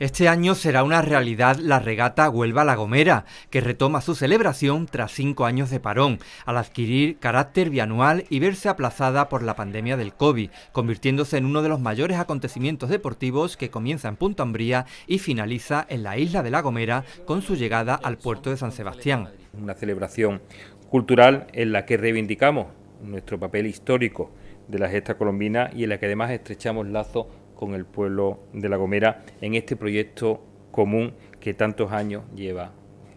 Este año será una realidad la regata Huelva-La Gomera, que retoma su celebración tras cinco años de parón, al adquirir carácter bianual y verse aplazada por la pandemia del COVID, convirtiéndose en uno de los mayores acontecimientos deportivos que comienza en Punta Umbría y finaliza en la isla de La Gomera con su llegada al puerto de San Sebastián. Una celebración cultural en la que reivindicamos nuestro papel histórico de la gesta colombina y en la que además estrechamos lazos con el pueblo de La Gomera en este proyecto común que tantos años lleva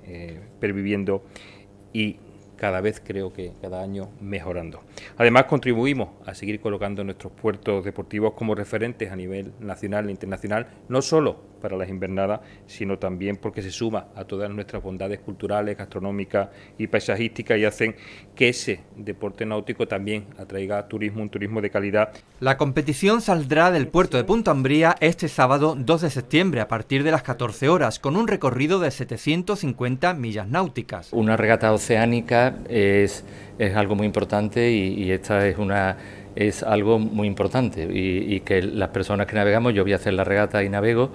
eh, perviviendo y cada vez creo que cada año mejorando. Además contribuimos a seguir colocando nuestros puertos deportivos como referentes a nivel nacional e internacional, no solo para las invernadas, sino también porque se suma a todas nuestras bondades culturales, gastronómicas y paisajísticas y hacen que ese deporte náutico también atraiga turismo, un turismo de calidad. La competición saldrá del puerto de Punta Umbría este sábado 2 de septiembre a partir de las 14 horas con un recorrido de 750 millas náuticas. Una regata oceánica es, es algo muy importante y esta es una es algo muy importante y, que las personas que navegamos, yo voy a hacer la regata y navego,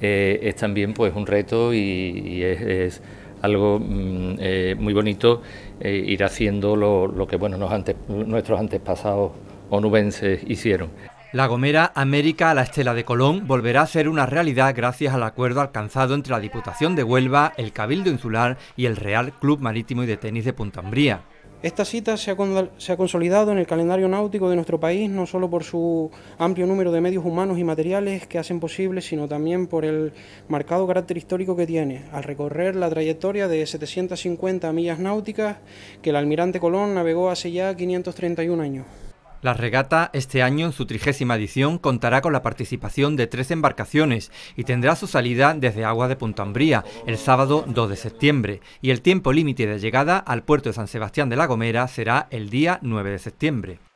eh, es también pues un reto y, es, algo mm, eh, muy bonito eh, ir haciendo lo, que bueno, nuestros antepasados onubenses hicieron. La Gomera América a la Estela de Colón volverá a ser una realidad gracias al acuerdo alcanzado entre la Diputación de Huelva, el Cabildo Insular y el Real Club Marítimo y de Tenis de Punta Umbría. Esta cita se ha, consolidado en el calendario náutico de nuestro país, no solo por su amplio número de medios humanos y materiales que hacen posible, sino también por el marcado carácter histórico que tiene, al recorrer la trayectoria de 750 millas náuticas que el almirante Colón navegó hace ya 531 años. La regata este año, en su trigésima edición, contará con la participación de tres embarcaciones y tendrá su salida desde Agua de Punta Umbría el sábado 2 de septiembre y el tiempo límite de llegada al puerto de San Sebastián de la Gomera será el día 9 de septiembre.